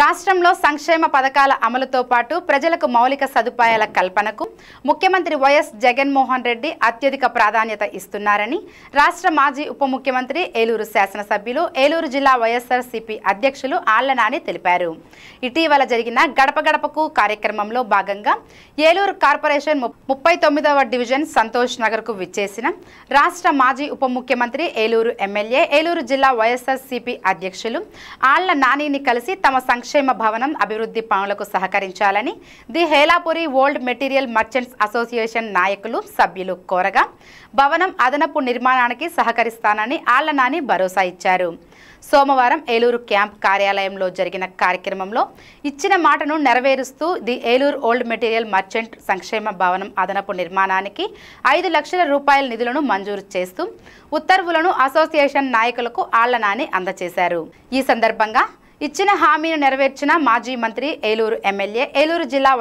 రాష్ట్రంలో సంక్షేమ పథకాల అమలుతో పాటు ప్రజలకు మౌలిక సదుపాయాల కల్పనకు ముఖ్యమంత్రి వైఎస్ జగన్మోహన్ రెడ్డి అత్యధిక ప్రాధాన్యత ఇస్తున్నారని రాష్ట్ర మాజీ ఉప ముఖ్యమంత్రి ఏలూరు శాసనసభ్యులు ఏలూరు జిల్లా వైఎస్ఆర్సీపీ అధ్యక్షులు ఆళ్లనాని తెలిపారు ఇటీవల జరిగిన గడప గడపకు కార్యక్రమంలో భాగంగా ఏలూరు కార్పొరేషన్ ముప్పై తొమ్మిదవ డివిజన్ సంతోష్ నగర్కు విచ్చేసిన రాష్ట్ర మాజీ ఉప ముఖ్యమంత్రి ఏలూరు ఎమ్మెల్యే ఏలూరు జిల్లా వైఎస్ఆర్సిపి అధ్యక్షులు ఆళ్ల నానిని కలిసి తమ సంక్షేమ భవనం అభివృద్ధి పనులకు సహకరించాలని the Helapuri old material merchants association నాయకులు సభ్యులు కోరగా భవనం అదనపు నిర్మాణానికి సహకరిస్తానని ఆళ్లనాని భరోసా ఇచ్చారు సోమవారం ఏలూరు క్యాంప్ కార్యాలయంలో జరిగిన కార్యక్రమంలో ఇచ్చిన మాటను నెరవేరుస్తూ the Eluru old material merchant సంక్షేమ భవనం అదనపు నిర్మాణానికి ఐదు లక్షల రూపాయల నిధులను మంజూరు చేస్తూ ఉత్తర్వులను అసోసియేషన్ నాయకులకు ఆళ్లనాని అందజేశారు ఈ సందర్భంగా ఇచ్చిన హామీని నెరవేర్చిన మాజీ మంత్రి ఏలూరు ఎమ్మెల్యే ఏలూరు జిల్లా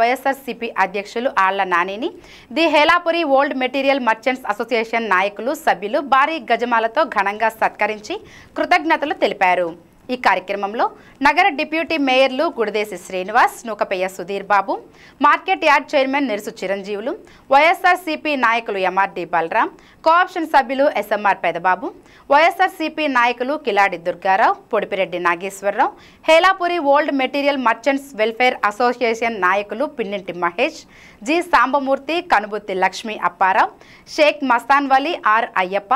సిపి అధ్యక్షులు ఆళ్ల నానిని the Helapuri old material merchants association నాయకులు సభ్యులు భారీ గజమాలతో ఘనంగా సత్కరించి కృతజ్ఞతలు తెలిపారు ఈ కార్యక్రమంలో నగర డిప్యూటీ మేయర్లు Gudadesi Srinivas Nukapeya Sudheer Babu market yard chairman Nirusu Chiranjeevulu YSRCP నాయకులు ఎంఆర్డి బలరాం కోఆప్షన్ సభ్యులు ఎస్ఎంఆర్ పెదబాబు వైఎస్ఆర్సీపీ నాయకులు Kiladi Durgarao Podipireddy Nageswararao Helapuri old material merchants welfare association నాయకులు Pinninti Mahesh G Sambamurthy Kanubutti Lakshmi Apparao Sheikh Mastanvali R Ayyappa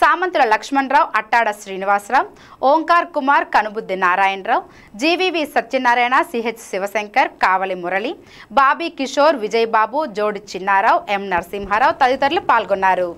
Samanthula Lakshmanarao Attada Srinivasarao Omkar Kumar Kanubuddi Narayanarao GVV Satyanarayana CH Sivasankar Kavali Murali Bobby Kishore Babu Jodi Chinnarao ఎం నరసింహారావు తదితరులు పాల్గొన్నారు